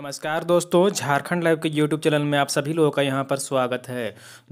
नमस्कार दोस्तों झारखंड लाइव के यूट्यूब चैनल में आप सभी लोगों का यहाँ पर स्वागत है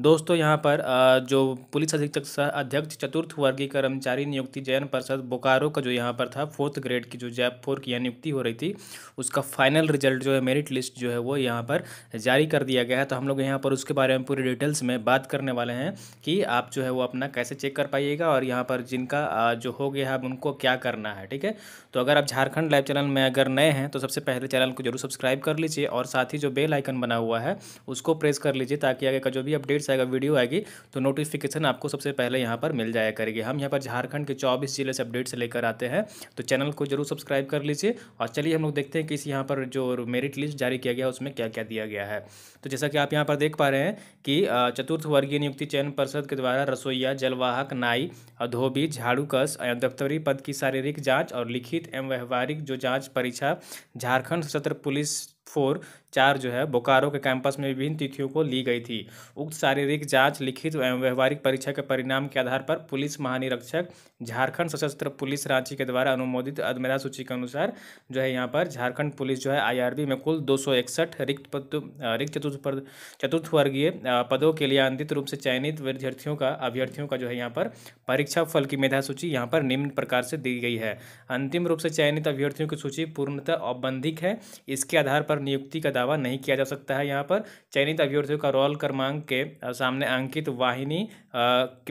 दोस्तों यहाँ पर जो पुलिस अधीक्षक सह अध्यक्ष चतुर्थ वर्गीय कर्मचारी नियुक्ति चयन परिषद बोकारो का जो यहाँ पर था फोर्थ ग्रेड की जो जयपुर फोर की नियुक्ति हो रही थी उसका फाइनल रिजल्ट जो है मेरिट लिस्ट जो है वो यहाँ पर जारी कर दिया गया है तो हम लोग यहाँ पर उसके बारे में पूरी डिटेल्स में बात करने वाले हैं कि आप जो है वो अपना कैसे चेक कर पाइएगा और यहाँ पर जिनका जो हो गया है उनको क्या करना है ठीक है तो अगर आप झारखंड लाइव चैनल में अगर नए हैं तो सबसे पहले चैनल को जरूर सब्सक्राइब सब्सक्राइब कर लीजिए और साथ ही जो बेल आइकन बना हुआ है उसको प्रेस कर लीजिए ताकि आगे का जो भी अपडेट्स आएगा वीडियो आएगी तो नोटिफिकेशन आपको सबसे पहले यहाँ पर मिल जाया करेगी हम यहाँ पर झारखंड के चौबीस जिले से अपडेट्स लेकर आते हैं तो चैनल को जरूर सब्सक्राइब कर लीजिए और चलिए हम लोग देखते हैं कि इस यहाँ पर जो मेरिट लिस्ट जारी किया गया उसमें क्या क्या दिया गया है तो जैसा कि आप यहाँ पर देख पा रहे हैं कि चतुर्थ वर्गीय नियुक्ति चयन परिषद के द्वारा रसोईया जलवाहक नाई अधोबी झाड़ूकस दफ्तरी पद की शारीरिक जांच और लिखित एवं व्यवहारिक जो जांच परीक्षा झारखंड सत्र पुलिस just फोर चार जो है बोकारो के कैंपस में विभिन्न तिथियों को ली गई थी उक्त शारीरिक जांच लिखित एवं व्यवहारिक परीक्षा के परिणाम के आधार पर पुलिस महानिरीक्षक झारखंड सशस्त्र पुलिस रांची के द्वारा अनुमोदित अदमेरा सूची के अनुसार जो है यहाँ पर झारखंड पुलिस जो है आईआरबी में कुल दो रिक्त पद रिक्त चतुर्थ चतुर्थवर्गीय पदों के लिए आंतरिक रूप से चयनित विद्यार्थियों का अभ्यर्थियों का जो है यहाँ पर परीक्षा फल की मेधा सूची यहाँ पर निम्न प्रकार से दी गई है अंतिम रूप से चयनित अभ्यर्थियों की सूची पूर्णतः औबंधिक है इसके आधार पर पर नियुक्ति का दावा नहीं किया जा सकता है यहाँ पर चयनित अभ्यर्थियों का रोल क्रमांक के सामने अंकित वाहिनी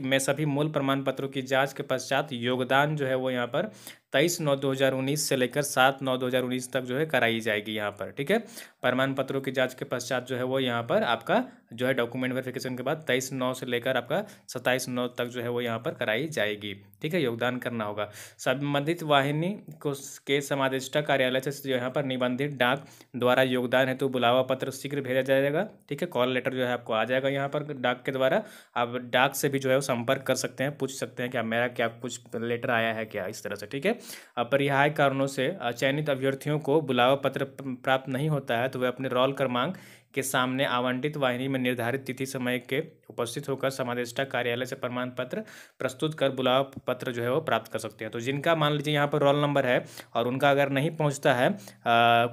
में सभी मूल प्रमाण पत्रों की जाँच के पश्चात योगदान जो है वो यहाँ पर तेईस नौ दो हज़ार उन्नीस से लेकर सात नौ दो हज़ार उन्नीस तक जो है कराई जाएगी यहाँ पर ठीक है प्रमाण पत्रों की जाँच के पश्चात जो है वो यहाँ पर आपका जो है डॉक्यूमेंट वेरिफिकेशन के बाद तेईस नौ से लेकर आपका सत्ताईस नौ तक जो है वो यहाँ पर कराई जाएगी ठीक है योगदान करना होगा संबंधित वाहिनी को के समादिष्टा कार्यालय से जो यहाँ पर निबंधित डाक द्वारा योगदान हेतु बुलावा पत्र शीघ्र भेजा जाएगा ठीक है कॉल लेटर जो है आपको आ जाएगा यहाँ पर डाक के द्वारा आप डाक से भी जो है संपर्क कर सकते हैं पूछ सकते हैं कि मेरा क्या कुछ लेटर आया है क्या इस तरह से ठीक है अपरिहाय कारणों से चयनित अभ्यर्थियों को बुलावा पत्र प्राप्त नहीं होता है तो वे अपने रोल क्रमांक के सामने आवंटित वाहिनी में निर्धारित तिथि समय के उपस्थित होकर समादेष्टा कार्यालय से प्रमाण पत्र प्रस्तुत कर बुलावा पत्र जो है वो प्राप्त कर सकते हैं तो जिनका मान लीजिए यहाँ पर रोल नंबर है और उनका अगर नहीं पहुँचता है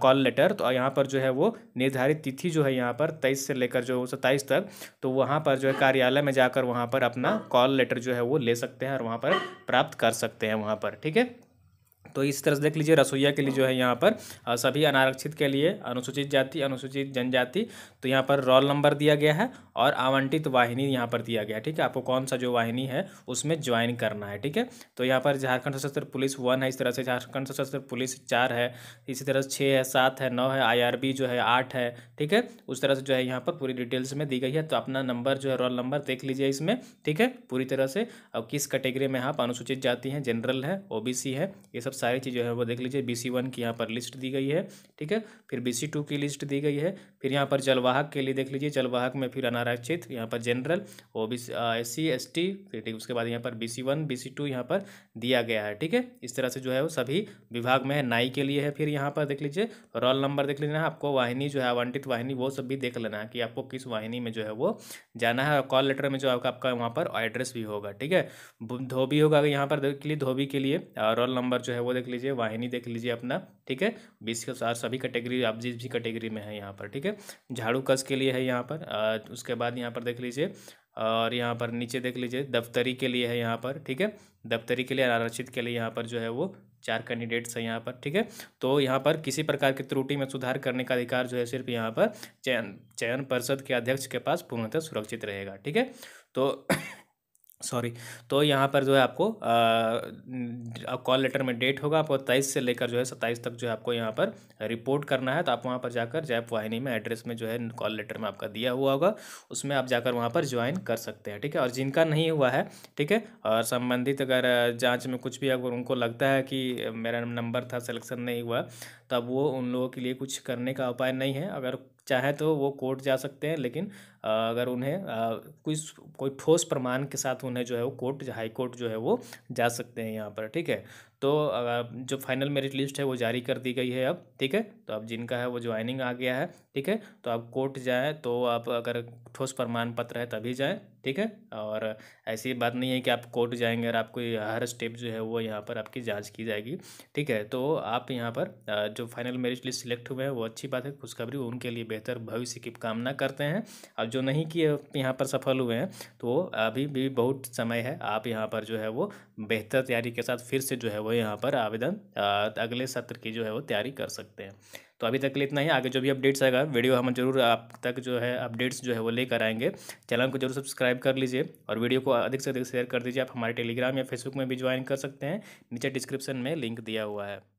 कॉल लेटर तो यहाँ पर जो है वो निर्धारित तिथि जो है यहाँ पर तेईस से लेकर जो सत्ताईस तक तो वहाँ पर जो है कार्यालय में जाकर वहाँ पर अपना कॉल लेटर जो है वो ले सकते हैं और वहाँ पर प्राप्त कर सकते हैं वहाँ पर ठीक है तो इस तरह से देख लीजिए रसोईया के लिए जो है यहाँ पर सभी अनारक्षित के लिए अनुसूचित जाति अनुसूचित जनजाति तो यहाँ पर रोल नंबर दिया गया है और आवंटित वाहिनी यहाँ पर दिया गया है ठीक है आपको कौन सा जो वाहिनी है उसमें ज्वाइन करना है ठीक है तो यहाँ पर झारखंड सशस्त्र पुलिस वन है इस तरह से झारखंड सशस्त्र पुलिस चार है इसी तरह से छः है सात है नौ है आई जो है आठ है ठीक है उस तरह से जो है यहाँ पर पूरी डिटेल्स में दी गई है तो अपना नंबर जो है रोल नंबर देख लीजिए इसमें ठीक है पूरी तरह से और किस कैटेगरी में आप अनुसूचित जाति हैं जनरल है ओबीसी है ये सब सारी चीज़ें है वो देख लीजिए बी सी वन की यहाँ पर लिस्ट दी गई है ठीक है फिर बी सी टू की लिस्ट दी गई है फिर यहाँ पर जलवाहक के लिए देख लीजिए जलवाहक में फिर अनारक्षित यहाँ पर general O B S C S T फिर ठीक उसके बाद यहाँ पर B C one B C two यहाँ पर दिया गया है ठीक है इस तरह से जो है वो सभी विभाग में है नाई के लिए है फिर यहाँ पर देख लीजिए रोल नंबर देख लेना है आपको वाहिनी जो है आवंटित वाहिनी वो सब भी देख लेना है कि आपको किस वाहिनी में जो है वो जाना है और कॉल लेटर में जो आपका आपका वहाँ पर एड्रेस भी होगा ठीक है धोबी होगा यहाँ पर देख लीजिए धोबी के लिए रोल नंबर जो है वो देख लीजिए वाहिनी देख लीजिए अपना ठीक है बीस के साथ सभी कैटेगरी आप जिस भी कैटेगरी में है यहाँ पर ठीक है झाड़ू कस के लिए है यहाँ पर आ, उसके बाद यहाँ पर देख लीजिए और यहाँ पर नीचे देख लीजिए दफ्तरी के लिए है यहाँ पर ठीक है दफ्तरी के लिए आरक्षित के लिए यहाँ पर जो है वो चार कैंडिडेट्स हैं यहाँ पर ठीक है तो यहाँ पर किसी प्रकार की त्रुटि में सुधार करने का अधिकार जो है सिर्फ यहाँ पर चयन चयन परिषद के अध्यक्ष के पास पूर्णतः सुरक्षित रहेगा ठीक है तो सॉरी तो यहाँ पर जो है आपको कॉल लेटर में डेट होगा आपको तेईस से लेकर जो है सत्ताईस तक जो है आपको यहाँ पर रिपोर्ट करना है तो आप वहाँ पर जाकर जैप वाहिनी में एड्रेस में जो है कॉल लेटर में आपका दिया हुआ होगा उसमें आप जाकर वहाँ पर ज्वाइन कर सकते हैं ठीक है और जिनका नहीं हुआ है ठीक है और संबंधित अगर जाँच में कुछ भी अगर उनको लगता है कि मेरा नंबर था सिलेक्शन नहीं हुआ तब वो उन लोगों के लिए कुछ करने का उपाय नहीं है अगर चाहे तो वो कोर्ट जा सकते हैं लेकिन अगर उन्हें कोई कोई ठोस प्रमाण के साथ उन्हें जो है वो कोर्ट हाई कोर्ट जो है वो जा सकते हैं यहाँ पर ठीक है तो जो फाइनल मेरिट लिस्ट है वो जारी कर दी गई है अब ठीक है तो अब जिनका है वो ज्वाइनिंग आ गया है ठीक है तो आप कोर्ट जाएँ तो आप अगर ठोस प्रमाण पत्र है तभी जाएँ ठीक है और ऐसी बात नहीं है कि आप कोर्ट जाएंगे और आपको हर स्टेप जो है वो यहाँ पर आपकी जांच की जाएगी ठीक है तो आप यहाँ पर जो फाइनल मेरिट लिस्ट सिलेक्ट हुए हैं वो अच्छी बात है खुशखबरी उनके लिए बेहतर भविष्य की कामना करते हैं और जो नहीं किए यहाँ पर सफल हुए हैं तो अभी भी बहुत समय है आप यहाँ पर जो है वो बेहतर तैयारी के साथ फिर से जो है वो यहाँ पर आवेदन अगले सत्र की जो है वो तैयारी कर सकते हैं तो अभी तक लिए इतना ही आगे जो भी अपडेट्स आएगा वीडियो हम जरूर आप तक जो है अपडेट्स जो है वो लेकर आएंगे चैनल को जरूर सब्सक्राइब कर लीजिए और वीडियो को अधिक से अधिक शेयर कर दीजिए आप हमारे टेलीग्राम या फेसबुक में भी ज्वाइन कर सकते हैं नीचे डिस्क्रिप्शन में लिंक दिया हुआ है